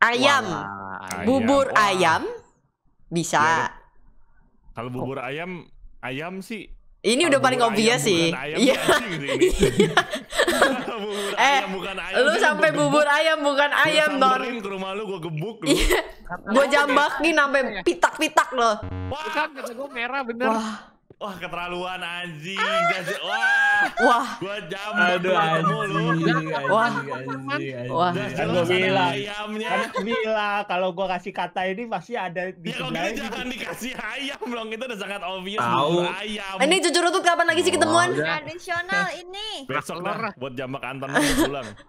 Ayam. bubur ayam. ayam bisa. Ya, kalau bubur oh. ayam, ayam sih ini udah paling obvious ayam, sih. Iya. Gitu iya. eh, lu sampai bubur ayam bukan ayam, Nor. ke rumah lu gua gebuk lu. Iya. gua jambakin sampai iya. pitak-pitak loh. Wah, kata gua merah bener. Wah, Wah keterlaluan anjing. Ah. Wah. Wah. Gua jam Aduh anjing, anjing, Wah. Anjing, anjing, Wah. Kan gua bilang. Ayamnya. Kan bilang kalau gua kasih kata ini pasti ada di ya, kalau jangan dikasih ayam dong. Itu udah sangat obvious. Tahu. Ayam. Ini jujur tuh kapan lagi sih ketemuan? Tradisional ini. Besok lah buat jamak Anton pulang.